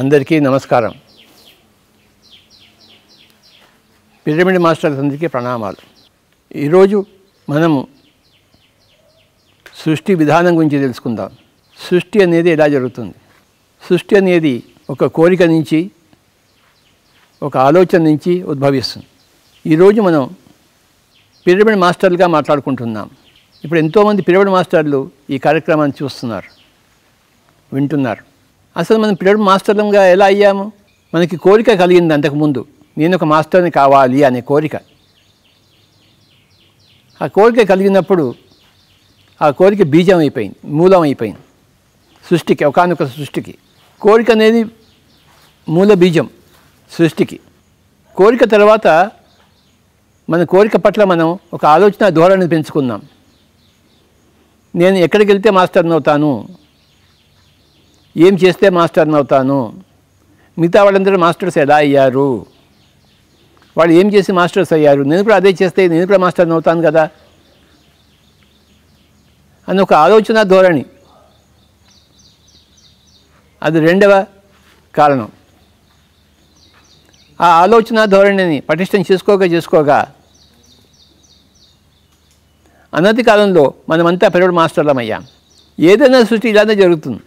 అందరికీ నమస్కారం pyramid masters అందరికీ ప్రణామాలు ఈరోజు మనము సృష్టి విధానం గురించి తెలుసుకుందాం సృష్టి అనేది ఎలా జరుగుతుంది సృష్టి అనేది ఒక కోరిక నుంచి ఒక ఆలోచన నుంచి ఉద్భవిస్తుంది ఈరోజు మనం పిరమిడ్ మాస్టర్లుగా మాట్లాడుకుంటున్నాం ఇప్పుడు ఎంతోమంది పిరమిడ్ మాస్టర్లు ఈ కార్యక్రమాన్ని చూస్తున్నారు వింటున్నారు అసలు మనం పిల్లడు మాస్టర్లంగా ఎలా అయ్యాము మనకి కోరిక కలిగింది అంతకుముందు నేను ఒక మాస్టర్ని కావాలి అనే కోరిక ఆ కోరిక కలిగినప్పుడు ఆ కోరిక బీజం అయిపోయింది మూలం అయిపోయింది సృష్టికి ఒకనొక సృష్టికి కోరిక అనేది మూల బీజం సృష్టికి కోరిక తర్వాత మన కోరిక పట్ల మనం ఒక ఆలోచన ధోరణి పెంచుకున్నాం నేను ఎక్కడికి వెళ్తే మాస్టర్ని అవుతాను ఏం చేస్తే మాస్టర్ని అవుతాను మిగతా వాళ్ళందరూ మాస్టర్స్ ఎలా అయ్యారు వాళ్ళు ఏం చేసి మాస్టర్స్ అయ్యారు నేను కూడా అదే చేస్తే నేను కూడా మాస్టర్ని అవుతాను కదా అని ఒక ఆలోచన ధోరణి అది రెండవ కారణం ఆ ఆలోచన ధోరణిని పటిష్టం చేసుకోక చేసుకోక అనతి కాలంలో మనమంతా పెరడు మాస్టర్లం అయ్యాం ఏదైనా సృష్టి ఇలానే జరుగుతుంది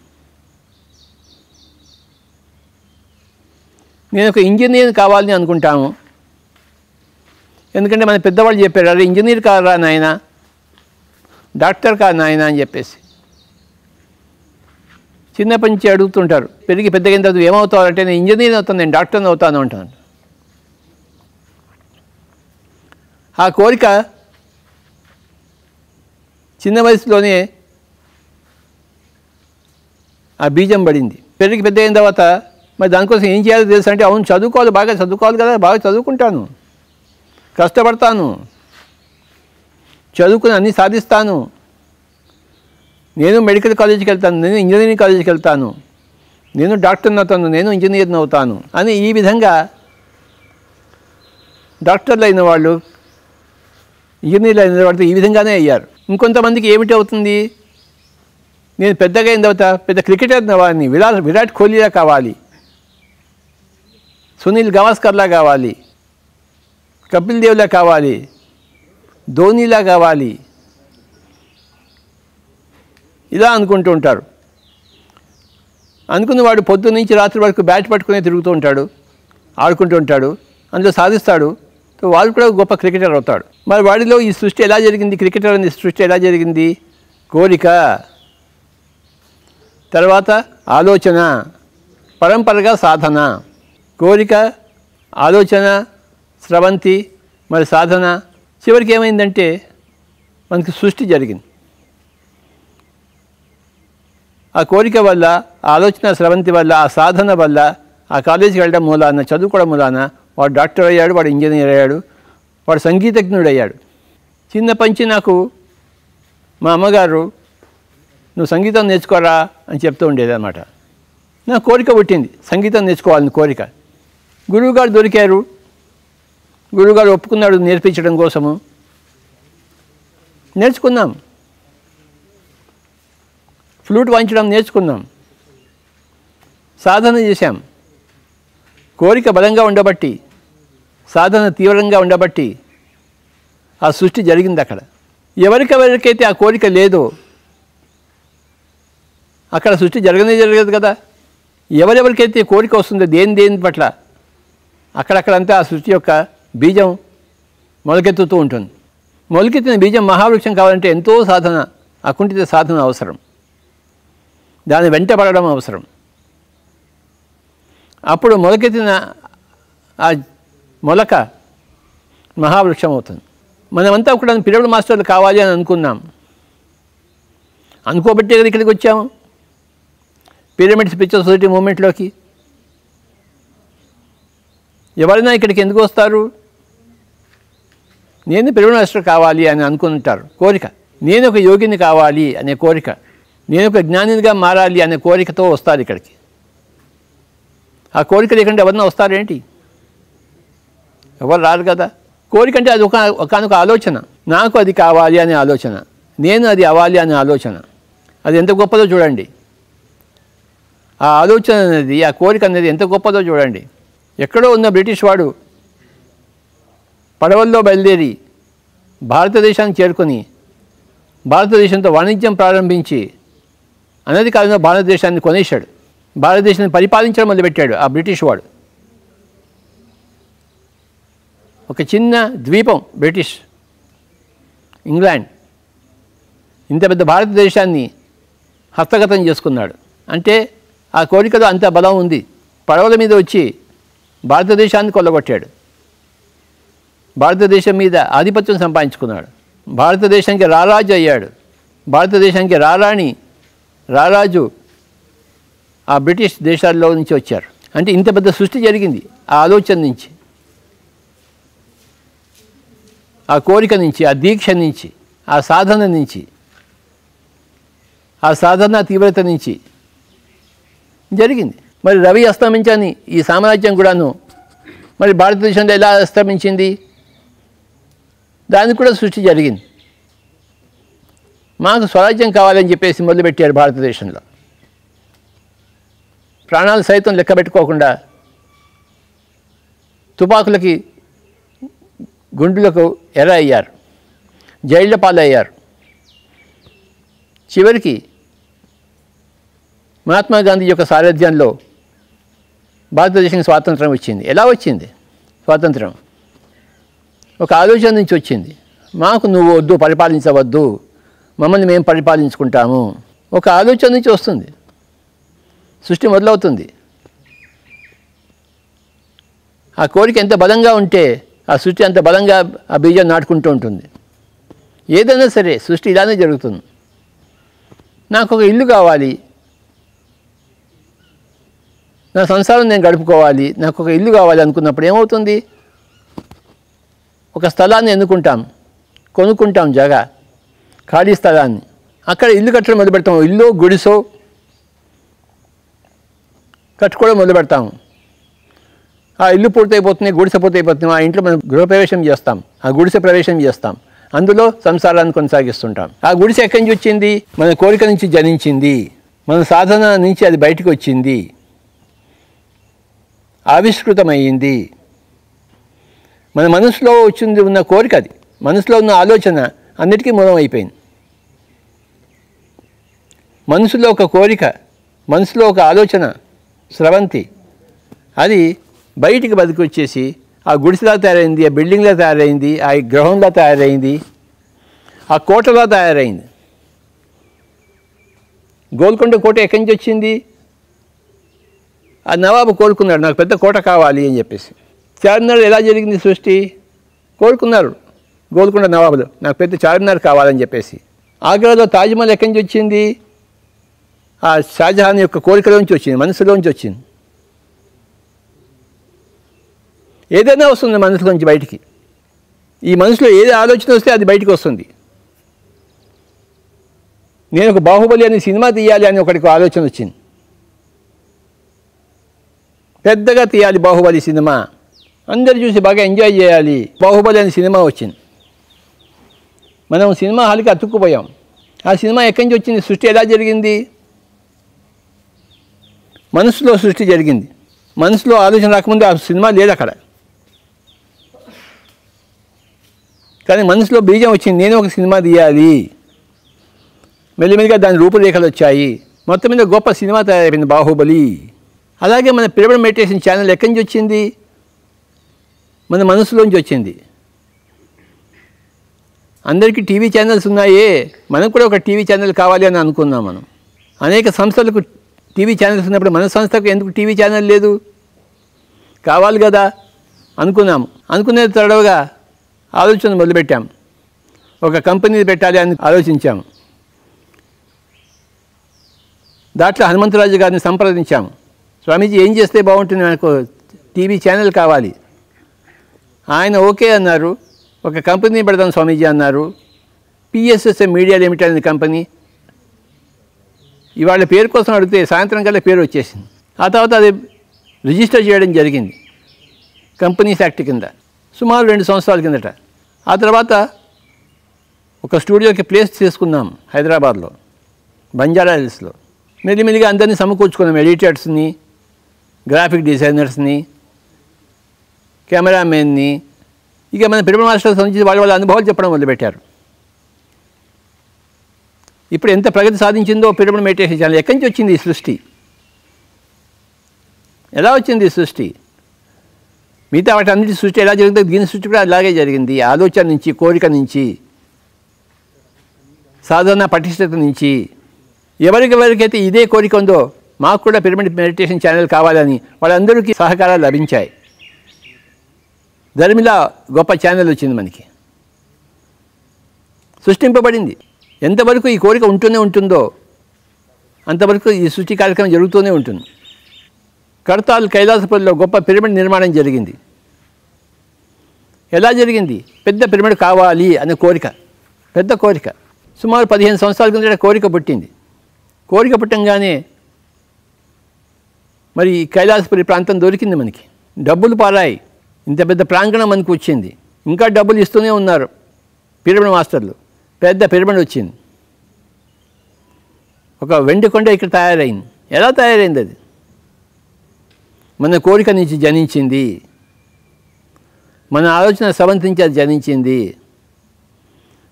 నేను ఒక ఇంజనీర్ కావాలని అనుకుంటాము ఎందుకంటే మన పెద్దవాళ్ళు చెప్పారు అరే ఇంజనీర్ కారా నాయన డాక్టర్ కాదు నాయన అని చెప్పేసి చిన్నప్పటి నుంచి అడుగుతుంటారు పెరిగి పెద్దగైన తర్వాత ఏమవుతావు అంటే నేను ఇంజనీర్ అవుతాను నేను డాక్టర్ని అవుతాను అంటాను ఆ కోరిక చిన్న వయసులోనే ఆ బీజం పడింది పెరిగి పెద్దగైన తర్వాత మరి దానికోసం ఏం చేయాలో తెలుసు అంటే అవును చదువుకోవాలి బాగా చదువుకోవాలి కదా బాగా చదువుకుంటాను కష్టపడతాను చదువుకుని అన్నీ సాధిస్తాను నేను మెడికల్ కాలేజీకి వెళ్తాను నేను ఇంజనీరింగ్ కాలేజీకి వెళ్తాను నేను డాక్టర్ని అవుతాను నేను ఇంజనీర్ని అవుతాను అని ఈ విధంగా డాక్టర్లు అయిన వాళ్ళు ఇంజనీర్లు అయిన వాళ్ళు ఈ విధంగానే అయ్యారు ఇంకొంతమందికి ఏమిటి అవుతుంది నేను పెద్దగా అయిన తర్వాత పెద్ద క్రికెటర్ అవ్వాలని విరాట్ విరాట్ కోహ్లీలా కావాలి సునీల్ గవాస్కర్లా కావాలి కపిల్ దేవ్లా కావాలి ధోనిలా కావాలి ఇలా అనుకుంటూ ఉంటారు వాడు పొద్దు నుంచి రాత్రి వరకు బ్యాట్ పట్టుకునే తిరుగుతూ ఉంటాడు ఆడుకుంటూ ఉంటాడు అందులో సాధిస్తాడు వాడు కూడా గొప్ప క్రికెటర్ అవుతాడు మరి వాడిలో ఈ సృష్టి ఎలా జరిగింది క్రికెటర్ అనే సృష్టి ఎలా జరిగింది కోరిక తర్వాత ఆలోచన పరంపరగా సాధన కోరిక ఆలోచన స్రవంతి మరి సాధన చివరికి ఏమైందంటే మనకు సృష్టి జరిగింది ఆ కోరిక వల్ల ఆలోచన స్రవంతి వల్ల ఆ సాధన వల్ల ఆ కాలేజీకి వెళ్ళడం మూలాన చదువుకోవడం మూలాన వాడు డాక్టర్ అయ్యాడు వాడు ఇంజనీర్ అయ్యాడు వాడు సంగీతజ్ఞుడు అయ్యాడు చిన్న పంచి నాకు మా అమ్మగారు నువ్వు సంగీతం నేర్చుకోరా అని చెప్తూ ఉండేది అనమాట నా కోరిక పుట్టింది సంగీతం నేర్చుకోవాలని కోరిక గురువుగారు దొరికారు గురువుగారు ఒప్పుకున్నాడు నేర్పించడం కోసము నేర్చుకున్నాం ఫ్లూట్ వాయించడం నేర్చుకున్నాం సాధన చేశాం కోరిక బలంగా ఉండబట్టి సాధన తీవ్రంగా ఉండబట్టి ఆ సృష్టి జరిగింది అక్కడ ఎవరికెవరికైతే ఆ కోరిక లేదో అక్కడ సృష్టి జరగనే జరగదు కదా ఎవరెవరికైతే కోరిక వస్తుందో దేని దేని పట్ల అక్కడక్కడంతా ఆ సృష్టి యొక్క బీజం మొలకెత్తుతూ ఉంటుంది మొలకెత్తిన బీజం మహావృక్షం కావాలంటే ఎంతో సాధన అకుంఠిత సాధన అవసరం దాని వెంటబడడం అవసరం అప్పుడు మొలకెత్తిన ఆ మొలక మహావృక్షం అవుతుంది మనమంతా కూడా పిరమిడ్ మాస్టర్లు కావాలి అని అనుకున్నాం అనుకోబట్టే కదా ఇక్కడికి వచ్చాము పిరమిడ్స్ పిక్చర్ సొసైటీ మూమెంట్లోకి ఎవరైనా ఇక్కడికి ఎందుకు వస్తారు నేను ప్రేమ మాస్టర్ కావాలి అని అనుకుంటారు కోరిక నేను ఒక యోగిని కావాలి అనే కోరిక నేను ఒక జ్ఞానినిగా మారాలి అనే కోరికతో వస్తారు ఇక్కడికి ఆ కోరిక లేకుండా ఎవరన్నా వస్తారేంటి ఎవరు రారు కదా కోరిక అంటే అది ఒక ఒకనొక ఆలోచన నాకు అది కావాలి అనే ఆలోచన నేను అది అవ్వాలి అనే ఆలోచన అది ఎంత గొప్పదో చూడండి ఆ ఆలోచన అనేది ఆ కోరిక అనేది ఎంత గొప్పదో చూడండి ఎక్కడో ఉన్న బ్రిటిష్ వాడు పడవల్లో బయలుదేరి భారతదేశానికి చేరుకొని భారతదేశంతో వాణిజ్యం ప్రారంభించి అనది కాలంలో భారతదేశాన్ని కొనేశాడు భారతదేశాన్ని పరిపాలించడం మొదలుపెట్టాడు ఆ బ్రిటిష్ వాడు ఒక చిన్న ద్వీపం బ్రిటిష్ ఇంగ్లాండ్ ఇంత పెద్ద భారతదేశాన్ని హస్తగతం చేసుకున్నాడు అంటే ఆ కోరికలో అంత బలం ఉంది పడవల మీద వచ్చి భారతదేశాన్ని కొల్లగొట్టాడు భారతదేశం మీద ఆధిపత్యం సంపాదించుకున్నాడు భారతదేశానికి రారాజు అయ్యాడు భారతదేశానికి రారాణి రారాజు ఆ బ్రిటిష్ దేశాల్లో నుంచి వచ్చారు అంటే ఇంత పెద్ద సృష్టి జరిగింది ఆ ఆలోచన నుంచి ఆ కోరిక నుంచి ఆ దీక్ష నుంచి ఆ సాధన నుంచి ఆ సాధన తీవ్రత నుంచి జరిగింది మరి రవి అస్తమించని ఈ సామ్రాజ్యం కూడాను మరి భారతదేశంలో ఎలా అస్తమించింది దానికి కూడా సృష్టి జరిగింది మాకు స్వరాజ్యం కావాలని చెప్పేసి మొదలుపెట్టారు భారతదేశంలో ప్రాణాలు సైతం లెక్క పెట్టుకోకుండా తుపాకులకి గుండులకు ఎర్ర అయ్యారు జైళ్ళ పాలయ్యారు చివరికి మహాత్మా గాంధీ యొక్క సారథ్యంలో భారతదేశం స్వాతంత్రం వచ్చింది ఎలా వచ్చింది స్వాతంత్రం ఒక ఆలోచన నుంచి వచ్చింది మాకు నువ్వు వద్దు పరిపాలించవద్దు మమ్మల్ని మేము పరిపాలించుకుంటాము ఒక ఆలోచన నుంచి వస్తుంది సృష్టి మొదలవుతుంది ఆ కోరిక ఎంత బలంగా ఉంటే ఆ సృష్టి అంత బలంగా ఆ బీజం నాటుకుంటూ ఉంటుంది ఏదైనా సరే సృష్టి ఇలానే జరుగుతుంది నాకు ఒక ఇల్లు కావాలి నా సంసారం నేను గడుపుకోవాలి నాకు ఒక ఇల్లు కావాలి అనుకున్నప్పుడు ఏమవుతుంది ఒక స్థలాన్ని ఎన్నుకుంటాం కొనుక్కుంటాం జాగా ఖాళీ స్థలాన్ని అక్కడ ఇల్లు కట్టడం మొదలు పెడతాము ఇల్లు గుడిసో కట్టుకోవడం మొదలు పెడతాము ఆ ఇల్లు పూర్తయిపోతుంది గుడిసె పూర్తయిపోతుంది ఆ ఇంట్లో మనం గృహప్రవేశం చేస్తాం ఆ గుడిసె ప్రవేశం చేస్తాం అందులో సంసారాన్ని కొనసాగిస్తుంటాం ఆ గుడిసె ఎక్కడి నుంచి వచ్చింది మన కోరిక నుంచి జనించింది మన సాధన నుంచి అది బయటకు వచ్చింది ఆవిష్కృతమైంది మన మనసులో వచ్చింది ఉన్న కోరిక అది మనసులో ఉన్న ఆలోచన అన్నిటికీ మూలం అయిపోయింది మనసులో ఒక కోరిక మనసులో ఒక ఆలోచన స్రవంతి అది బయటికి వచ్చేసి ఆ గుడిసెలా తయారైంది ఆ బిల్డింగ్లా తయారైంది ఆ గ్రహంలా తయారైంది ఆ కోటలా తయారైంది గోల్కొండ కోట ఎక్కడి నుంచి వచ్చింది ఆ నవాబు కోరుకున్నాడు నాకు పెద్ద కోట కావాలి అని చెప్పేసి చార్మినార్ ఎలా జరిగింది సృష్టి కోరుకున్నారు గోల్కొండ నవాబులు నాకు పెద్ద చార్మినార్ కావాలని చెప్పేసి ఆగ్రాలో తాజ్మహల్ ఎక్కడి నుంచి వచ్చింది ఆ షాజహాన్ యొక్క కోరికలోంచి వచ్చింది మనసులోంచి వచ్చింది ఏదైనా వస్తుంది మనసులోంచి బయటికి ఈ మనసులో ఏది ఆలోచన వస్తే అది బయటికి వస్తుంది నేను ఒక బాహుబలి అనే సినిమా తీయాలి అని ఒకటికి ఆలోచన వచ్చింది పెద్దగా తీయాలి బాహుబలి సినిమా అందరు చూసి బాగా ఎంజాయ్ చేయాలి బాహుబలి అనే సినిమా వచ్చింది మనం సినిమా హాల్కి అతుక్కుపోయాం ఆ సినిమా ఎక్కడి నుంచి వచ్చింది సృష్టి ఎలా జరిగింది మనసులో సృష్టి జరిగింది మనసులో ఆలోచన రాకముందు ఆ సినిమా లేదు అక్కడ కానీ మనసులో బీజం వచ్చింది నేను ఒక సినిమా తీయాలి మెల్లిమెల్లిగా దాని రూపురేఖలు వచ్చాయి మొత్తం మీద గొప్ప సినిమా తయారైపోయింది బాహుబలి అలాగే మన పిరమిడ్ మెడిటేషన్ ఛానల్ ఎక్కడి నుంచి వచ్చింది మన మనసులోంచి వచ్చింది అందరికీ టీవీ ఛానల్స్ ఉన్నాయే మనకు కూడా ఒక టీవీ ఛానల్ కావాలి అని అనుకున్నాం మనం అనేక సంస్థలకు టీవీ ఛానల్స్ ఉన్నప్పుడు మన సంస్థకు ఎందుకు టీవీ ఛానల్ లేదు కావాలి కదా అనుకున్నాము అనుకునేది తడవగా ఆలోచన మొదలుపెట్టాం ఒక కంపెనీ పెట్టాలి అని ఆలోచించాము దాంట్లో హనుమంతరాజు గారిని సంప్రదించాము స్వామీజీ ఏం చేస్తే బాగుంటుంది నాకు టీవీ ఛానల్ కావాలి ఆయన ఓకే అన్నారు ఒక కంపెనీ పెడదాం స్వామీజీ అన్నారు పిఎస్ఎస్ మీడియా లిమిటెడ్ అనే కంపెనీ ఇవాళ పేరు కోసం అడిగితే సాయంత్రం కల్లా పేరు వచ్చేసింది ఆ తర్వాత అది రిజిస్టర్ చేయడం జరిగింది కంపెనీస్ యాక్ట్ కింద సుమారు రెండు సంవత్సరాల కిందట ఆ తర్వాత ఒక స్టూడియోకి ప్లేస్ తీసుకున్నాం హైదరాబాద్లో బంజారా హిల్స్లో మెల్లిమెల్లిగా అందరినీ సమకూర్చుకున్నాం ఎడిటర్స్ని గ్రాఫిక్ డిజైనర్స్ని కెమెరామెన్ని ఇక మన పిరమిడ మాస్టర్స్ నుంచి వాళ్ళ వాళ్ళ అనుభవాలు చెప్పడం మొదలుపెట్టారు ఇప్పుడు ఎంత ప్రగతి సాధించిందో పిరమిడ్ మెడిటేషన్ ఛానల్ ఎక్కడి నుంచి వచ్చింది ఈ సృష్టి ఎలా వచ్చింది ఈ సృష్టి మిగతా వాటి అన్నింటి సృష్టి ఎలా జరిగిందో దీని సృష్టి కూడా అలాగే జరిగింది ఆలోచన నుంచి కోరిక నుంచి సాధారణ పటిష్టత నుంచి ఎవరికెవరికైతే ఇదే కోరిక ఉందో మాకు కూడా పిరమిడ్ మెడిటేషన్ ఛానల్ కావాలని వాళ్ళందరికీ సహకారాలు లభించాయి ధర్మిలా గొప్ప ఛానల్ వచ్చింది మనకి సృష్టింపబడింది ఎంతవరకు ఈ కోరిక ఉంటూనే ఉంటుందో అంతవరకు ఈ సృష్టి కార్యక్రమం జరుగుతూనే ఉంటుంది కడతాల్ కైలాసపురంలో గొప్ప పిరమిడ్ నిర్మాణం జరిగింది ఎలా జరిగింది పెద్ద పిరమిడ్ కావాలి అనే కోరిక పెద్ద కోరిక సుమారు పదిహేను సంవత్సరాల కింద కోరిక పుట్టింది కోరిక పుట్టంగానే మరి కైలాసపురి ప్రాంతం దొరికింది మనకి డబ్బులు పారాయి ఇంత పెద్ద ప్రాంగణం మనకు వచ్చింది ఇంకా డబ్బులు ఇస్తూనే ఉన్నారు పిరమిడ్ మాస్టర్లు పెద్ద పిరమిడ్ వచ్చింది ఒక వెండి కొండ ఇక్కడ తయారైంది ఎలా తయారైంది అది మన కోరిక నుంచి జనించింది మన ఆలోచన నుంచి అది జనించింది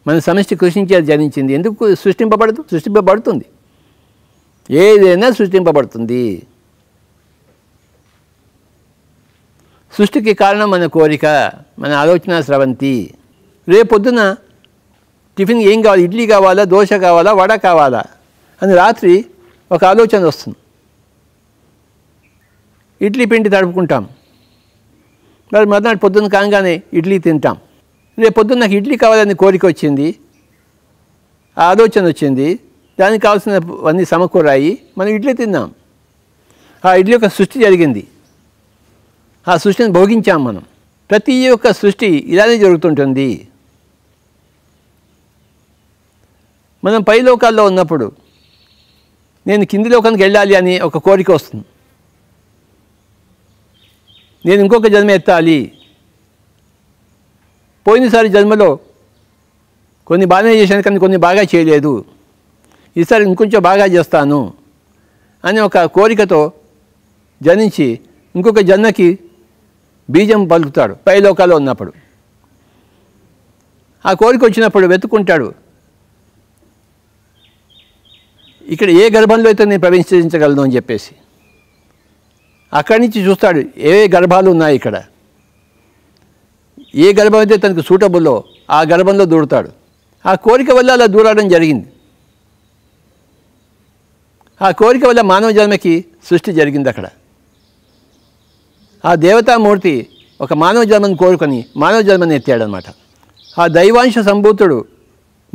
మన సమష్టి కృషించి అది జనించింది ఎందుకు సృష్టింపబడదు సృష్టింపబడుతుంది ఏదైనా సృష్టింపబడుతుంది సృష్టికి కారణం మన కోరిక మన ఆలోచన స్రవంతి రేపొద్దున టిఫిన్ ఏం కావాలి ఇడ్లీ కావాలా దోశ కావాలా వడ కావాలా అని రాత్రి ఒక ఆలోచన వస్తుంది ఇడ్లీ పిండి తడుపుకుంటాం మరి మర్నాడు పొద్దున్న కాగానే ఇడ్లీ తింటాం రేపు పొద్దున్న నాకు ఇడ్లీ కావాలని కోరిక వచ్చింది ఆ ఆలోచన వచ్చింది దానికి కావాల్సినవన్నీ సమకూరాయి మనం ఇడ్లీ తిన్నాం ఆ ఇడ్లీ యొక్క సృష్టి జరిగింది ఆ సృష్టిని భోగించాం మనం ప్రతి ఒక్క సృష్టి ఇలానే జరుగుతుంటుంది మనం పై లోకాల్లో ఉన్నప్పుడు నేను కింది లోకానికి వెళ్ళాలి అని ఒక కోరిక వస్తుంది నేను ఇంకొక జన్మ ఎత్తాలి పోయినసారి జన్మలో కొన్ని బాగానే చేశాను కానీ కొన్ని బాగా చేయలేదు ఈసారి ఇంకొంచెం బాగా చేస్తాను అని ఒక కోరికతో జనించి ఇంకొక జన్మకి బీజం పలుకుతాడు పైలోకాలో ఉన్నప్పుడు ఆ కోరిక వచ్చినప్పుడు వెతుక్కుంటాడు ఇక్కడ ఏ గర్భంలో అయితే నేను ప్రవేశించగలను అని చెప్పేసి అక్కడి నుంచి చూస్తాడు ఏ గర్భాలు ఉన్నాయి ఇక్కడ ఏ గర్భం అయితే తనకు సూటబుల్లో ఆ గర్భంలో దూడతాడు ఆ కోరిక వల్ల అలా దూరడం జరిగింది ఆ కోరిక వల్ల మానవ జన్మకి సృష్టి జరిగింది అక్కడ ఆ దేవతామూర్తి ఒక మానవ జన్మను కోరుకొని మానవ జన్మని ఎత్తాడనమాట ఆ దైవాంశ సంభూతుడు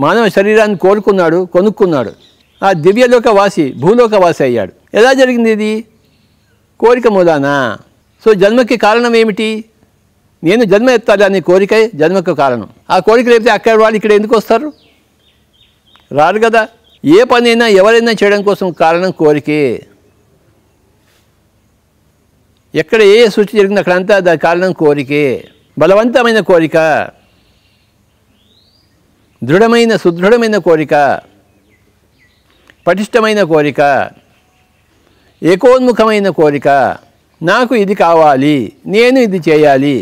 మానవ శరీరాన్ని కోరుకున్నాడు కొనుక్కున్నాడు ఆ దివ్యలోక వాసి భూలోక వాసి అయ్యాడు ఎలా జరిగింది ఇది కోరిక మూలానా సో జన్మకి కారణం ఏమిటి నేను జన్మ ఎత్తాలి అనే కోరిక జన్మకు కారణం ఆ కోరిక లేకపోతే అక్కడ వాళ్ళు ఇక్కడ ఎందుకు వస్తారు రారు కదా ఏ పనైనా ఎవరైనా చేయడం కోసం కారణం కోరికే ఎక్కడ ఏ సృష్టి జరిగిందో అక్కడంతా దాని కారణం కోరికే బలవంతమైన కోరిక దృఢమైన సుదృఢమైన కోరిక పటిష్టమైన కోరిక ఏకోన్ముఖమైన కోరిక నాకు ఇది కావాలి నేను ఇది చేయాలి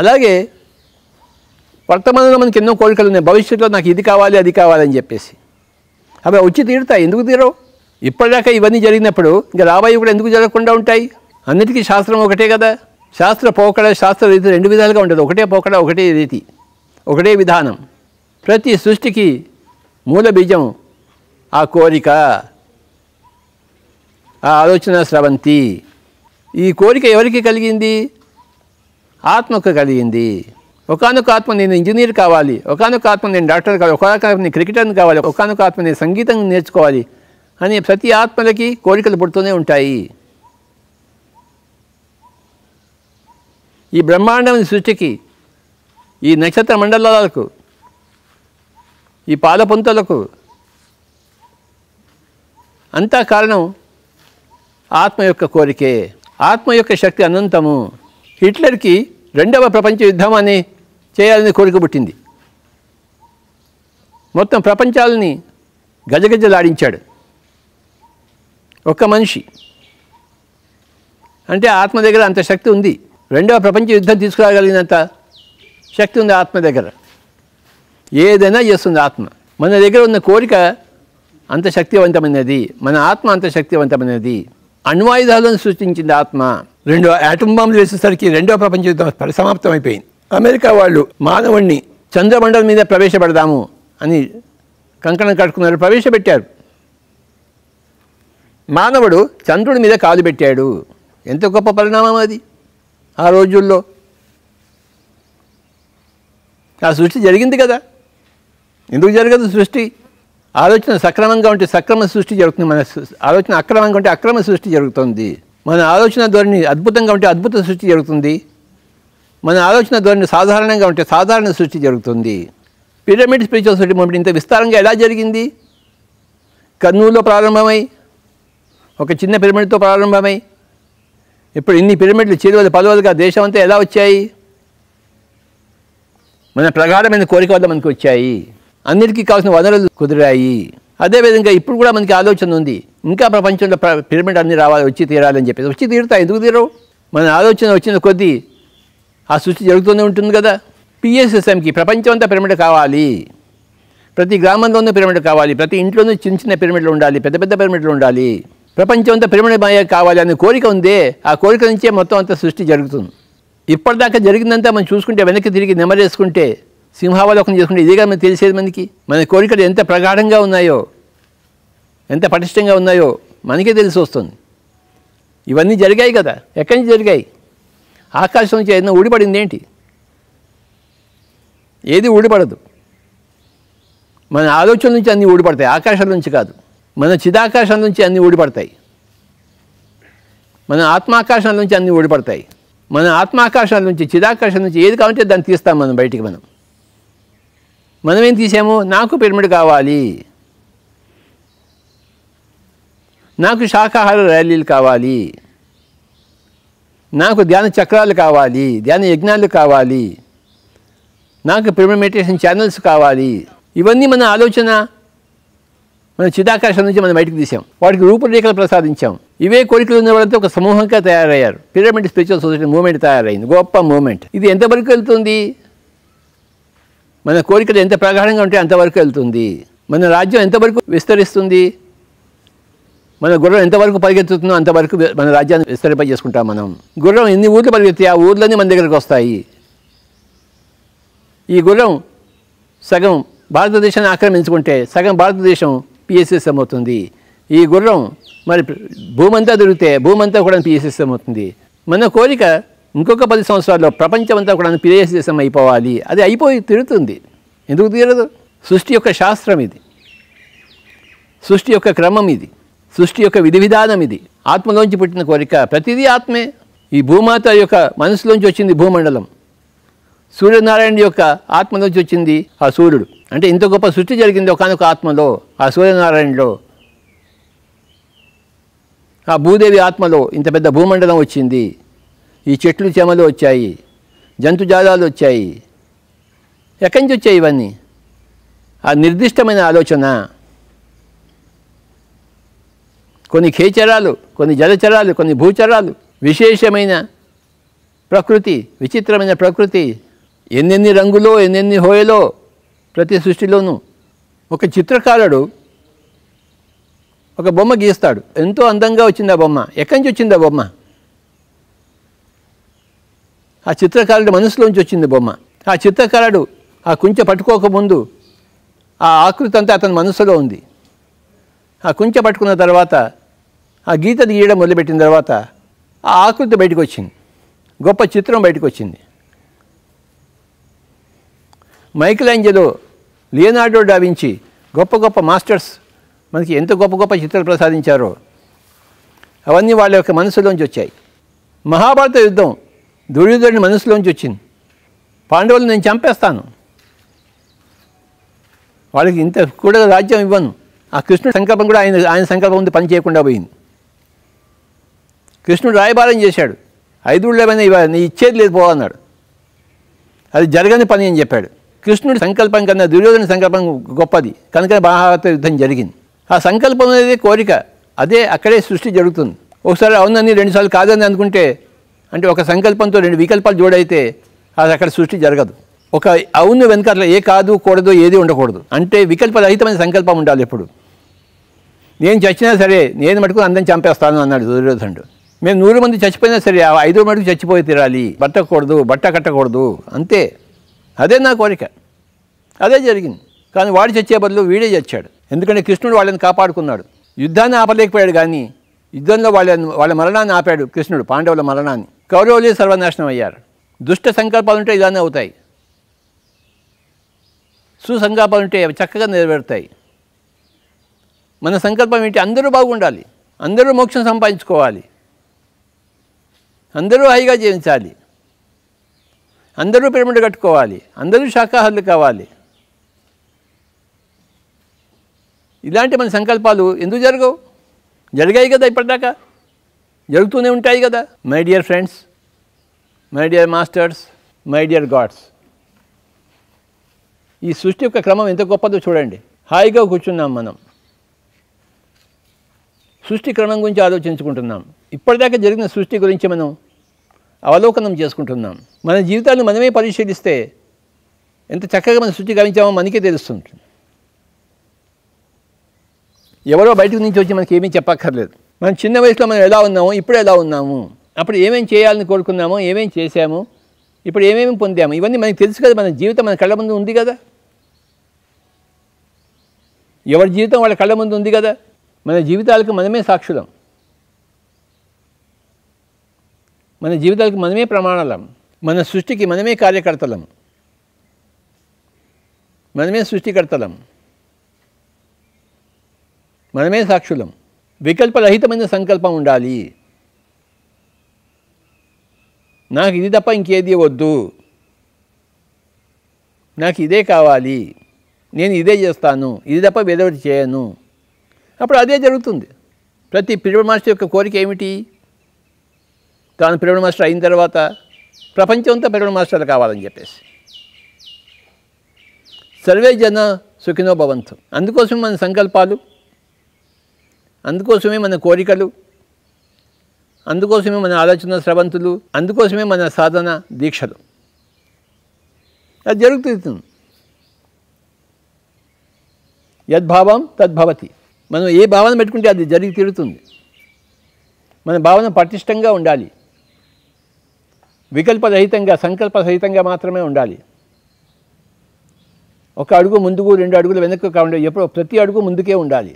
అలాగే వర్తమానంలో మనకి ఎన్నో కోరికలు ఉన్నాయి భవిష్యత్తులో నాకు ఇది కావాలి అది కావాలని చెప్పేసి అవి వచ్చి తీరుతాయి ఎందుకు తీరవు ఇప్పటిదాకా ఇవన్నీ జరిగినప్పుడు ఇంకా రాబోయే కూడా ఎందుకు జరగకుండా ఉంటాయి అన్నిటికీ శాస్త్రం ఒకటే కదా శాస్త్ర పోకడ శాస్త్ర రీతి రెండు విధాలుగా ఉంటుంది ఒకటే పోకడ ఒకటే రీతి ఒకటే విధానం ప్రతి సృష్టికి మూల బీజం ఆ కోరిక ఆ ఆలోచన స్రవంతి ఈ కోరిక ఎవరికి కలిగింది ఆత్మకు కలిగింది ఒకనొక ఆత్మ నేను ఇంజనీర్ కావాలి ఒకనొక ఆత్మ నేను డాక్టర్ కావాలి ఒకనొక నేను క్రికెటర్ని కావాలి ఒకనొక ఆత్మ నేను సంగీతం నేర్చుకోవాలి అని ప్రతి ఆత్మలకి కోరికలు పుడుతూనే ఉంటాయి ఈ బ్రహ్మాండం సృష్టికి ఈ నక్షత్ర మండలాలకు ఈ పాలపుంతలకు అంతా కారణం ఆత్మ యొక్క కోరికే ఆత్మ యొక్క శక్తి అనంతము హిట్లర్కి రెండవ ప్రపంచ యుద్ధం అని చేయాలని కోరిక పుట్టింది మొత్తం ప్రపంచాలని గజగజలాడించాడు ఒక్క మనిషి అంటే ఆత్మ దగ్గర అంత శక్తి ఉంది రెండవ ప్రపంచ యుద్ధం తీసుకురాగలిగినంత శక్తి ఉంది ఆత్మ దగ్గర ఏదైనా చేస్తుంది ఆత్మ మన దగ్గర ఉన్న కోరిక అంత శక్తివంతమైనది మన ఆత్మ అంత శక్తివంతమైనది అణ్వాయుధాలను సృష్టించింది ఆత్మ రెండో యాటమ్ బాంబులు వేసేసరికి రెండవ ప్రపంచ యుద్ధం పరిసమాప్తం అయిపోయింది అమెరికా వాళ్ళు మానవుణ్ణి చంద్రమండలం మీద ప్రవేశపెడదాము అని కంకణం కట్టుకున్నారు ప్రవేశపెట్టారు మానవుడు చంద్రుడి మీద కాలు పెట్టాడు ఎంత గొప్ప పరిణామం అది ఆ రోజుల్లో ఆ సృష్టి జరిగింది కదా ఎందుకు జరగదు సృష్టి ఆలోచన సక్రమంగా ఉంటే సక్రమ సృష్టి జరుగుతుంది మన ఆలోచన అక్రమంగా ఉంటే అక్రమ సృష్టి జరుగుతుంది మన ఆలోచన ధోరణి అద్భుతంగా ఉంటే అద్భుత సృష్టి జరుగుతుంది మన ఆలోచన ధోరణి సాధారణంగా ఉంటే సాధారణ సృష్టి జరుగుతుంది పిరమిడ్ స్పిరిచువల్ సృష్టి మొబైల్ ఇంత విస్తారంగా ఎలా జరిగింది కర్నూలులో ప్రారంభమై ఒక చిన్న పిరమిడ్తో ప్రారంభమై ఇప్పుడు ఇన్ని పిరమిడ్లు చిరువలు పలువలుగా దేశం అంతా ఎలా వచ్చాయి మన ప్రగాఢమైన కోరిక వల్ల మనకి వచ్చాయి అన్నిటికీ కావాల్సిన వనరులు కుదిరాయి అదేవిధంగా ఇప్పుడు కూడా మనకి ఆలోచన ఉంది ఇంకా ప్రపంచంలో పిరమిడ్ అన్నీ రావాలి వచ్చి తీరాలని చెప్పేసి వచ్చి తీరుతాయి ఎందుకు తీరవు మన ఆలోచన వచ్చిన కొద్దీ ఆ సృష్టి జరుగుతూనే ఉంటుంది కదా పిఎస్ఎస్ఎంకి ప్రపంచం అంతా పిరమిడ్ కావాలి ప్రతి గ్రామంలోనూ పిరమిడ్ కావాలి ప్రతి ఇంట్లోనూ చిన్న చిన్న పిరమిడ్లు ఉండాలి పెద్ద పెద్ద పిరమిడ్లు ఉండాలి ప్రపంచం అంతా పరిమళమయ్యే కావాలనే కోరిక ఉందే ఆ కోరిక నుంచే మొత్తం అంత సృష్టి జరుగుతుంది ఇప్పటిదాకా జరిగిందంతా మనం చూసుకుంటే వెనక్కి తిరిగి నెమరేసుకుంటే సింహావలోకం చేసుకుంటే ఇదేగా మనకు తెలిసేది మనకి మన కోరికలు ఎంత ప్రగాఢంగా ఉన్నాయో ఎంత పటిష్టంగా ఉన్నాయో మనకే తెలిసి వస్తుంది ఇవన్నీ జరిగాయి కదా ఎక్కడి నుంచి జరిగాయి ఆకాశం నుంచి ఏదైనా ఊడిపడింది ఏంటి ఏది ఊడిపడదు మన ఆలోచన నుంచి అన్నీ ఊడిపడతాయి ఆకాశాల నుంచి కాదు మన చిదాకాశం నుంచి అన్నీ ఊడిపడతాయి మన ఆత్మాకాశం నుంచి అన్నీ ఊడిపడతాయి మన ఆత్మాకాశం నుంచి చిదాకాశం నుంచి ఏది కావాలంటే దాన్ని తీస్తాం మనం బయటికి మనం మనం ఏం తీసాము నాకు పిరమిడ్ కావాలి నాకు శాఖాహార ర్యాలీలు కావాలి నాకు ధ్యాన చక్రాలు కావాలి ధ్యాన యజ్ఞాలు కావాలి నాకు పిరమిడ్ మెడిటేషన్ ఛానల్స్ కావాలి ఇవన్నీ మన ఆలోచన మనం చిదాకాశం నుంచి మనం బయటకు తీసాం వాటికి రూపురేఖలు ప్రసాదించాం ఇవే కోరికలు ఉన్న వాళ్ళంతా ఒక సమూహంగా తయారయ్యారు పిరమిడ్ స్పిరిచువల్ సొసైటీ మూమెంట్ తయారైంది గొప్ప మూమెంట్ ఇది ఎంతవరకు వెళ్తుంది మన కోరికలు ఎంత ప్రగాఢంగా ఉంటే అంతవరకు వెళ్తుంది మన రాజ్యం ఎంతవరకు విస్తరిస్తుంది మన గుర్రం ఎంతవరకు పరిగెత్తుతుందో అంతవరకు మన రాజ్యాన్ని చేసుకుంటాం మనం గుర్రం ఎన్ని ఊర్లు పరిగెత్తి ఆ ఊర్లన్నీ మన దగ్గరకు వస్తాయి ఈ గుర్రం సగం భారతదేశాన్ని ఆక్రమించుకుంటే సగం భారతదేశం పిఎస్ఎస్ అవుతుంది ఈ గుర్రం మరి భూమంతా దొరికితే భూమంతా కూడా పిఎస్ఎస్ అవుతుంది మన కోరిక ఇంకొక పది సంవత్సరాల్లో ప్రపంచమంతా కూడా పిఎస్ఎస్ఎం అయిపోవాలి అది అయిపోయి తిరుగుతుంది ఎందుకు తీరదు సృష్టి యొక్క శాస్త్రం ఇది సృష్టి యొక్క క్రమం ఇది సృష్టి యొక్క విధి విధానం ఇది ఆత్మలోంచి పుట్టిన కోరిక ప్రతిదీ ఆత్మే ఈ భూమాత యొక్క మనసులోంచి వచ్చింది భూమండలం సూర్యనారాయణ యొక్క ఆత్మ నుంచి వచ్చింది ఆ సూర్యుడు అంటే ఇంత గొప్ప సృష్టి జరిగింది ఒకనొక ఆత్మలో ఆ సూర్యనారాయణలో ఆ భూదేవి ఆత్మలో ఇంత పెద్ద భూమండలం వచ్చింది ఈ చెట్లు చెమలు వచ్చాయి జంతుజాలాలు వచ్చాయి ఎక్కడి నుంచి వచ్చాయి ఇవన్నీ ఆ నిర్దిష్టమైన ఆలోచన కొన్ని ఖేచరాలు కొన్ని జలచరాలు కొన్ని భూచరాలు విశేషమైన ప్రకృతి విచిత్రమైన ప్రకృతి ఎన్నెన్ని రంగులో ఎన్నెన్ని హోయలో ప్రతి సృష్టిలోనూ ఒక చిత్రకారుడు ఒక బొమ్మ గీస్తాడు ఎంతో అందంగా వచ్చింది ఆ బొమ్మ ఎక్కడి నుంచి వచ్చింది ఆ బొమ్మ ఆ చిత్రకారుడు మనసులోంచి వచ్చింది బొమ్మ ఆ చిత్రకారుడు ఆ కుంచె పట్టుకోకముందు ఆ ఆకృతి అంతా అతని మనసులో ఉంది ఆ కుంచె పట్టుకున్న తర్వాత ఆ గీత గీయడం మొదలుపెట్టిన తర్వాత ఆ ఆకృతి బయటకు వచ్చింది గొప్ప చిత్రం బయటకు వచ్చింది మైకిలాంజలో లియనార్డో డావించి గొప్ప గొప్ప మాస్టర్స్ మనకి ఎంత గొప్ప గొప్ప చిత్రాలు ప్రసాదించారో అవన్నీ వాళ్ళ యొక్క మనసులోంచి వచ్చాయి మహాభారత యుద్ధం దుర్యోధుడిని మనసులోంచి వచ్చింది పాండవులు నేను చంపేస్తాను వాళ్ళకి ఇంత కూడా రాజ్యం ఇవ్వను ఆ కృష్ణుడు సంకల్పం కూడా ఆయన ఆయన సంకల్పం ఉంది పని చేయకుండా పోయింది కృష్ణుడు రాయబారం చేశాడు ఏమైనా ఇవ్వాలి నీ ఇచ్చేది లేదు పోవన్నాడు అది జరగని పని అని చెప్పాడు కృష్ణుడి సంకల్పం కన్నా దుర్యోధన సంకల్పం గొప్పది కనుక మహాభారత యుద్ధం జరిగింది ఆ సంకల్పం అనేది కోరిక అదే అక్కడే సృష్టి జరుగుతుంది ఒకసారి అవునని రెండుసార్లు కాదని అనుకుంటే అంటే ఒక సంకల్పంతో రెండు వికల్పాలు జోడైతే అది అక్కడ సృష్టి జరగదు ఒక అవును వెనుక అట్లా ఏ కాదు కూడదు ఏది ఉండకూడదు అంటే రహితమైన సంకల్పం ఉండాలి ఎప్పుడు నేను చచ్చినా సరే నేను మటుకు అందరిని చంపేస్తాను అన్నాడు దుర్యోధనుడు మేము నూరు మంది చచ్చిపోయినా సరే ఆ ఐదు మటుకు చచ్చిపోయి తీరాలి బట్టకూడదు బట్ట కట్టకూడదు అంతే అదే నా కోరిక అదే జరిగింది కానీ వాడు చచ్చే బదులు వీడే చచ్చాడు ఎందుకంటే కృష్ణుడు వాళ్ళని కాపాడుకున్నాడు యుద్ధాన్ని ఆపలేకపోయాడు కానీ యుద్ధంలో వాళ్ళ వాళ్ళ మరణాన్ని ఆపాడు కృష్ణుడు పాండవుల మరణాన్ని కౌరవులే సర్వనాశనం అయ్యారు దుష్ట సంకల్పాలు ఉంటే ఇలానే అవుతాయి సుసంకల్పాలు ఉంటే అవి చక్కగా నెరవేరుతాయి మన సంకల్పం ఏంటి అందరూ బాగుండాలి అందరూ మోక్షం సంపాదించుకోవాలి అందరూ హాయిగా జీవించాలి అందరూ పిరమిడ్ కట్టుకోవాలి అందరూ శాఖాహారులు కావాలి ఇలాంటి మన సంకల్పాలు ఎందుకు జరగవు జరిగాయి కదా ఇప్పటిదాకా జరుగుతూనే ఉంటాయి కదా my dear friends my dear masters my dear gods ఈ సృష్టి యొక్క క్రమం ఎంత గొప్పదో చూడండి హాయిగా కూర్చున్నాం మనం సృష్టి క్రమం గురించి ఆలోచించుకుంటున్నాం ఇప్పటిదాకా జరిగిన సృష్టి గురించి మనం అవలోకనం చేసుకుంటున్నాం మన జీవితాన్ని మనమే పరిశీలిస్తే ఎంత చక్కగా మనం శుద్ధి గావించామో మనకే తెలుస్తుంటుంది ఎవరో బయటకు నుంచి వచ్చి మనకి ఏమీ చెప్పక్కర్లేదు మనం చిన్న వయసులో మనం ఎలా ఉన్నాము ఇప్పుడు ఎలా ఉన్నాము అప్పుడు ఏమేమి చేయాలని కోరుకున్నాము ఏమేమి చేశాము ఇప్పుడు ఏమేమి పొందాము ఇవన్నీ మనకు తెలుసు కదా మన జీవితం మన కళ్ళ ముందు ఉంది కదా ఎవరి జీవితం వాళ్ళ కళ్ళ ముందు ఉంది కదా మన జీవితాలకు మనమే సాక్షులం మన జీవితాలకు మనమే ప్రమాణాలం మన సృష్టికి మనమే కార్యకర్తలం మనమే సృష్టికర్తలం మనమే సాక్షులం వికల్పరహితమైన సంకల్పం ఉండాలి నాకు ఇది తప్ప ఇంకేది వద్దు నాకు ఇదే కావాలి నేను ఇదే చేస్తాను ఇది తప్ప వేరొకటి చేయను అప్పుడు అదే జరుగుతుంది ప్రతి పిల్లమాస్టర్ యొక్క కోరిక ఏమిటి తాను పిల్లడు మాస్టర్ అయిన తర్వాత ప్రపంచంతో పిల్లడు మాస్టర్లు కావాలని చెప్పేసి సర్వే జన సుఖినో భవంతు అందుకోసం మన సంకల్పాలు అందుకోసమే మన కోరికలు అందుకోసమే మన ఆలోచన స్రవంతులు అందుకోసమే మన సాధన దీక్షలు అది జరుగుతుంది యద్భావం తద్భవతి మనం ఏ భావన పెట్టుకుంటే అది జరిగి తీరుతుంది మన భావన పటిష్టంగా ఉండాలి వికల్పరహితంగా సహితంగా మాత్రమే ఉండాలి ఒక అడుగు ముందుకు రెండు అడుగులు వెనక్కు కాకుండా ఎప్పుడు ప్రతి అడుగు ముందుకే ఉండాలి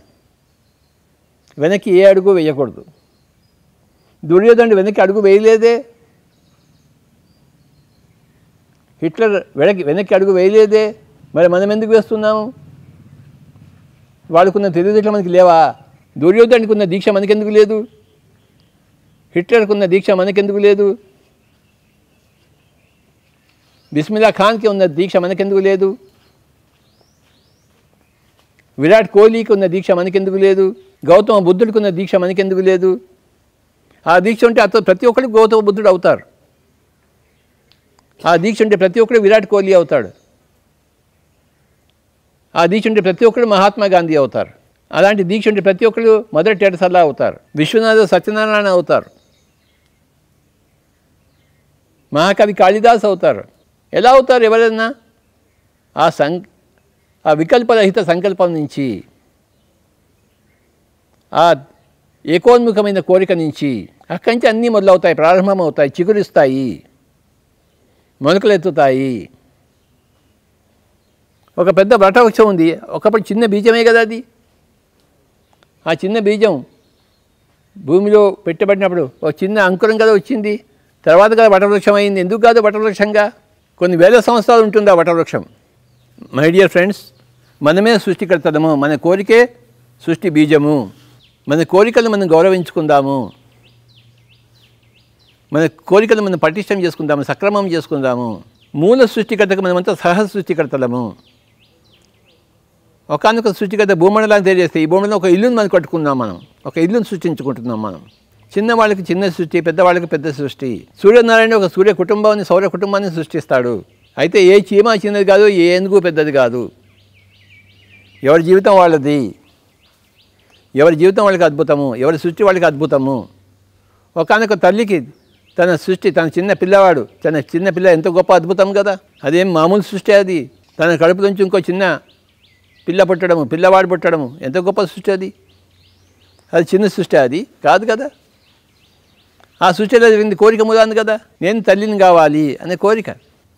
వెనక్కి ఏ అడుగు వేయకూడదు దుర్యోధనుడు వెనక్కి అడుగు వేయలేదే హిట్లర్ వెనక్కి వెనక్కి అడుగు వేయలేదే మరి మనం ఎందుకు వేస్తున్నాము వాళ్ళకున్న తెలివితేటలు మనకి లేవా దుర్యోధనుడికి ఉన్న దీక్ష మనకెందుకు లేదు హిట్లర్కున్న దీక్ష మనకెందుకు లేదు బిస్మిల్లా ఖాన్కి ఉన్న దీక్ష మనకెందుకు లేదు విరాట్ కోహ్లీకి ఉన్న దీక్ష మనకెందుకు లేదు గౌతమ బుద్ధుడికి ఉన్న దీక్ష మనకెందుకు లేదు ఆ దీక్ష ఉంటే అతను ప్రతి ఒక్కరికి గౌతమ బుద్ధుడు అవుతారు ఆ దీక్ష ఉంటే ప్రతి ఒక్కరు విరాట్ కోహ్లీ అవుతాడు ఆ దీక్ష ఉంటే ప్రతి ఒక్కరు మహాత్మా గాంధీ అవుతారు అలాంటి దీక్ష ఉంటే ప్రతి ఒక్కరు మదర్ టేటసల్లా అవుతారు విశ్వనాథ సత్యనారాయణ అవుతారు మహాకవి కాళిదాస్ అవుతారు ఎలా అవుతారు ఎవరైనా ఆ సం ఆ వికల్పరహిత సంకల్పం నుంచి ఆ ఏకోన్ముఖమైన కోరిక నుంచి అక్కడి నుంచి అన్నీ మొదలవుతాయి ప్రారంభమవుతాయి చిగురిస్తాయి మొలకలెత్తుతాయి ఒక పెద్ద వృక్షం ఉంది ఒకప్పుడు చిన్న బీజమే కదా అది ఆ చిన్న బీజం భూమిలో పెట్టబడినప్పుడు ఒక చిన్న అంకురం కదా వచ్చింది తర్వాత కదా వటవృక్షం అయింది ఎందుకు కాదు వటవృక్షంగా కొన్ని వేల సంవత్సరాలు ఉంటుంది ఆ వటవృక్షం మై డియర్ ఫ్రెండ్స్ మనమే సృష్టికర్తము మన కోరికే సృష్టి బీజము మన కోరికలు మనం గౌరవించుకుందాము మన కోరికలు మనం పటిష్టం చేసుకుందాము సక్రమం చేసుకుందాము మూల సృష్టికర్తకు మనమంతా సహజ సృష్టికర్తలము ఒకనొక సృష్టికర్త భూమండలాన్ని తెలియజేస్తే ఈ భూమండలం ఒక ఇల్లును మనం కట్టుకుందాం మనం ఒక ఇల్లును సృష్టించుకుంటున్నాం మనం చిన్నవాళ్ళకి చిన్న సృష్టి పెద్దవాళ్ళకి పెద్ద సృష్టి సూర్యనారాయణ ఒక సూర్య కుటుంబాన్ని సౌర కుటుంబాన్ని సృష్టిస్తాడు అయితే ఏ చీమ చిన్నది కాదు ఏ ఎందుకు పెద్దది కాదు ఎవరి జీవితం వాళ్ళది ఎవరి జీవితం వాళ్ళకి అద్భుతము ఎవరి సృష్టి వాళ్ళకి అద్భుతము ఒకనొక తల్లికి తన సృష్టి తన చిన్న పిల్లవాడు తన చిన్న పిల్ల ఎంత గొప్ప అద్భుతం కదా అదేం మామూలు సృష్టి అది తన కడుపు నుంచి ఇంకో చిన్న పిల్ల పుట్టడము పిల్లవాడు పుట్టడము ఎంత గొప్ప సృష్టి అది అది చిన్న సృష్టి అది కాదు కదా ఆ సృష్టిలో జరిగింది కోరిక ముదాంది కదా నేను తల్లిని కావాలి అనే కోరిక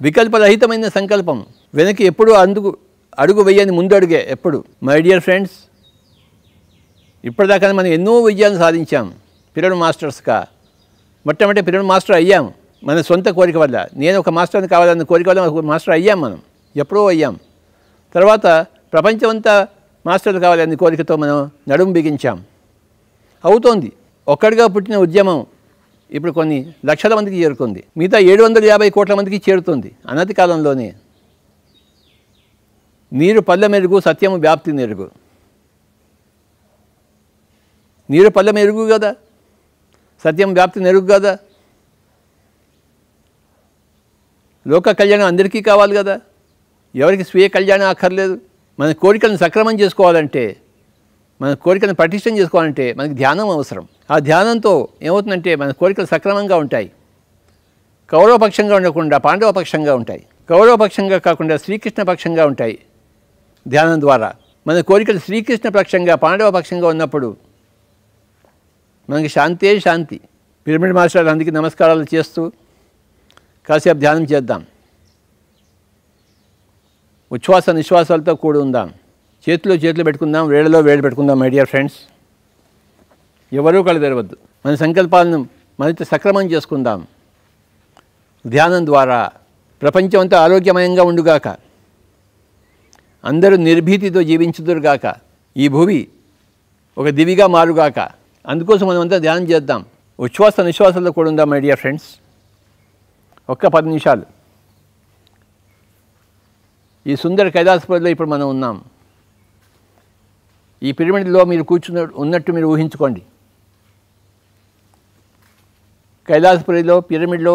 వికల్పరహితమైన సంకల్పం వెనక్కి ఎప్పుడు అందుకు అడుగు వెయ్యని ముందు అడుగే ఎప్పుడు మై డియర్ ఫ్రెండ్స్ ఇప్పటిదాకా మనం ఎన్నో విజయాలు సాధించాం పిరమిడ్ మాస్టర్స్గా మొట్టమొదటి పిరమిడ్ మాస్టర్ అయ్యాం మన సొంత కోరిక వల్ల నేను ఒక మాస్టర్ని కావాలన్న కోరిక వల్ల ఒక మాస్టర్ అయ్యాం మనం ఎప్పుడో అయ్యాం తర్వాత ప్రపంచం అంతా మాస్టర్లు కావాలనే కోరికతో మనం నడుము బిగించాం అవుతోంది ఒక్కడిగా పుట్టిన ఉద్యమం ఇప్పుడు కొన్ని లక్షల మందికి చేరుకుంది మిగతా ఏడు వందల యాభై కోట్ల మందికి చేరుతుంది అనతి కాలంలోనే నీరు పల్లె మెరుగు సత్యము వ్యాప్తి మెరుగు నీరు పల్లె మెరుగు కదా సత్యం వ్యాప్తి మెరుగు కదా లోక కళ్యాణం అందరికీ కావాలి కదా ఎవరికి స్వీయ కళ్యాణం అక్కర్లేదు మన కోరికలను సక్రమం చేసుకోవాలంటే మన కోరికలను పటిష్టం చేసుకోవాలంటే మనకి ధ్యానం అవసరం ఆ ధ్యానంతో ఏమవుతుందంటే మన కోరికలు సక్రమంగా ఉంటాయి కౌరవపక్షంగా ఉండకుండా పాండవపక్షంగా ఉంటాయి కౌరవపక్షంగా కాకుండా శ్రీకృష్ణ పక్షంగా ఉంటాయి ధ్యానం ద్వారా మన కోరికలు శ్రీకృష్ణ పక్షంగా పాండవ పక్షంగా ఉన్నప్పుడు మనకి శాంతే శాంతి పిరమిడ్ మాస్టర్ అందుకే నమస్కారాలు చేస్తూ కాసేపు ధ్యానం చేద్దాం ఉచ్ఛ్వాస నిశ్వాసాలతో కూడి ఉందాం చేతిలో చేతులు పెట్టుకుందాం వేళ్ళలో వేళ్ళు పెట్టుకుందాం మై డియర్ ఫ్రెండ్స్ ఎవరూ కళ్ళు తెరవద్దు మన సంకల్పాలను మరింత సక్రమం చేసుకుందాం ధ్యానం ద్వారా ప్రపంచం అంతా ఆరోగ్యమయంగా ఉండుగాక అందరూ నిర్భీతితో జీవించుదురుగాక ఈ భూమి ఒక దివిగా మారుగాక అందుకోసం మనమంతా ధ్యానం చేద్దాం ఉచ్ఛ్వాస నిశ్వాసంలో కూడా ఉందా మై డియర్ ఫ్రెండ్స్ ఒక్క పది నిమిషాలు ఈ సుందర కైలాసపురిలో ఇప్పుడు మనం ఉన్నాం ఈ పిరమిడ్లో మీరు కూర్చున్న ఉన్నట్టు మీరు ఊహించుకోండి కైలాసపురిలో పిరమిడ్లో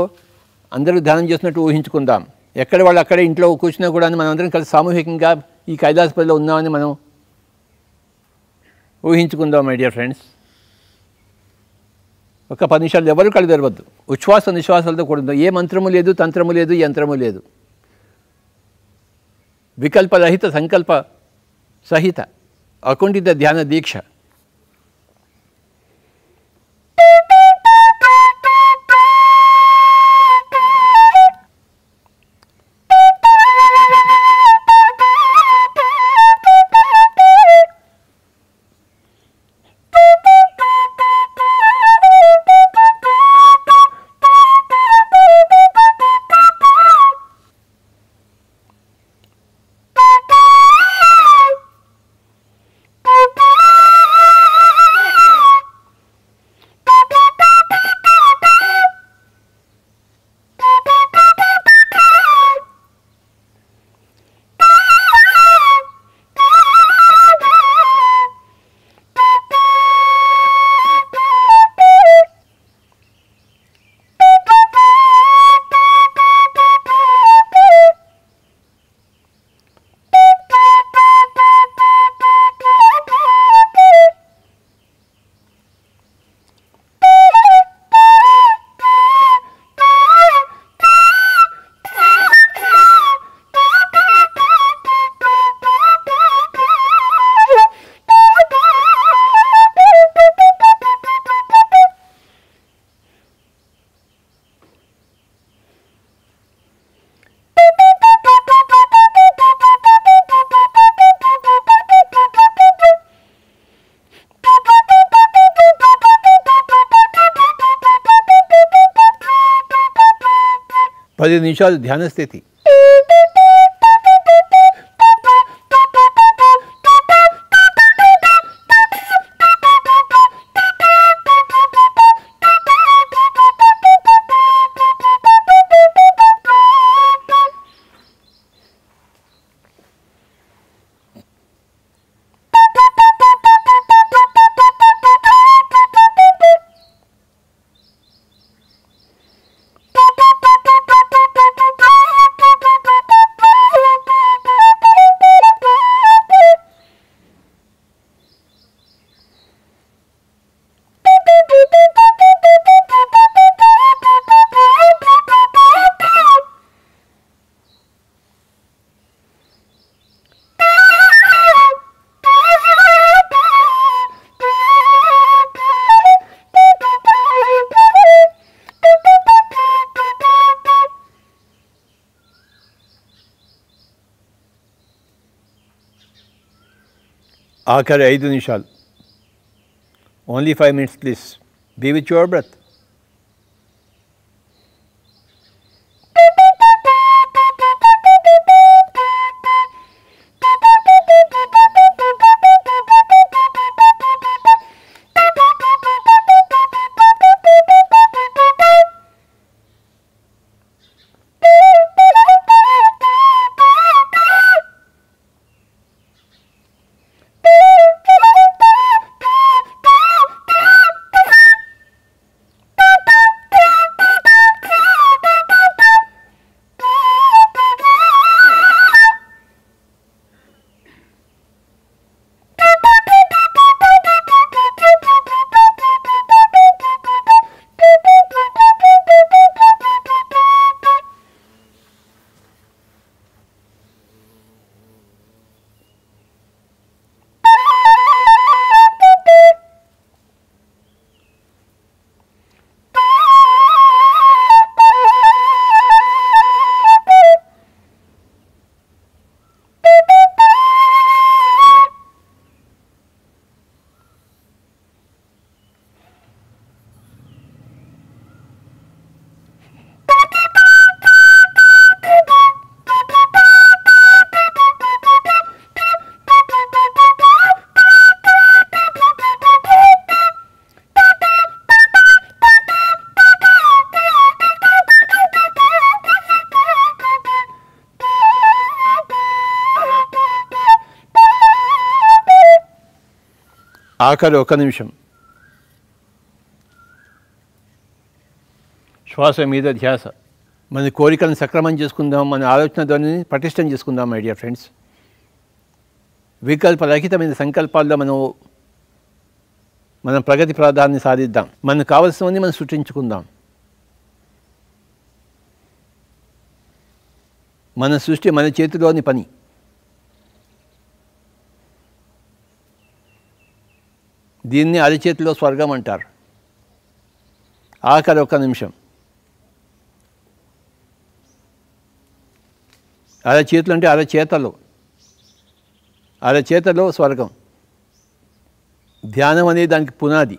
అందరూ ధ్యానం చేస్తున్నట్టు ఊహించుకుందాం ఎక్కడ వాళ్ళు అక్కడే ఇంట్లో కూర్చున్నా కూడా మనం అందరం కలిసి సామూహికంగా ఈ కైలాసపురిలో ఉన్నామని మనం ఊహించుకుందాం మై డియర్ ఫ్రెండ్స్ ఒక పది నిమిషాలు ఎవరు కళ్ళు తెరవద్దు ఉచ్ఛ్వాస నిశ్వాసాలతో కూడా ఏ మంత్రము లేదు తంత్రము లేదు యంత్రము లేదు వికల్పరహిత సంకల్ప సహిత అకుంఠిత ధ్యాన దీక్ష और ये निषाद ध्यानस्थ थी ఆఖరి ఐదు నిమిషాలు only five minutes please be with your breath ఆఖరి ఒక నిమిషం శ్వాస మీద ధ్యాస మన కోరికలను సక్రమం చేసుకుందాం మన ఆలోచన ధ్వని పటిష్టం చేసుకుందాం మై డియర్ ఫ్రెండ్స్ వికల్ప రహితమైన సంకల్పాల్లో మనం మనం ప్రగతి ప్రాధాన్యం సాధిద్దాం మనకు కావలసినవన్నీ మనం సృష్టించుకుందాం మన సృష్టి మన చేతిలోని పని దీన్ని అరిచేతిలో స్వర్గం అంటారు ఆఖరి ఒక్క నిమిషం అరచేతులు అంటే అరచేతలు అరచేతలో స్వర్గం ధ్యానం అనేది దానికి పునాది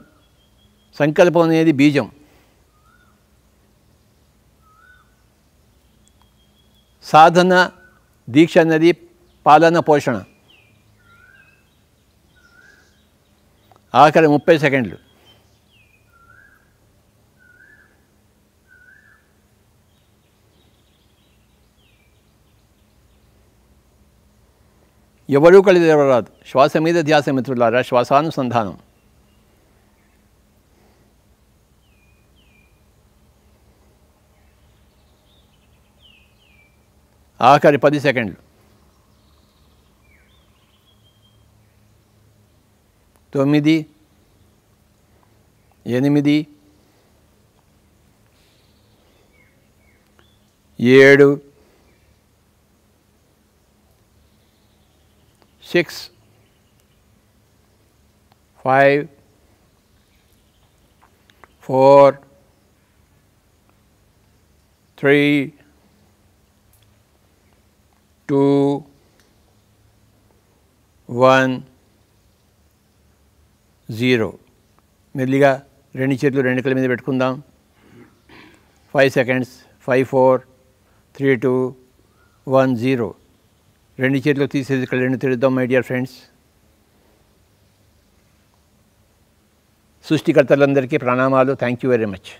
సంకల్పం అనేది బీజం సాధన దీక్ష అనేది పాలన పోషణ ఆఖరి ముప్పై సెకండ్లు ఎవరూ ఎవరరాదు శ్వాస మీద ధ్యాస మిత్రులారా శ్వాసానుసంధానం ఆఖరి పది సెకండ్లు తొమ్మిది ఎనిమిది ఏడు six five four three two one zero మెల్లిగా రెండు చేతులు రెండు కళ్ళ మీద పెట్టుకుందాం five seconds five four three two one zero రెండు చేతులు తీసేది ఇక్కడ రెండు తిరుగుదాం మై డియర్ ఫ్రెండ్స్ సృష్టికర్తలందరికీ ప్రణామాలు థ్యాంక్ యూ వెరీ మచ్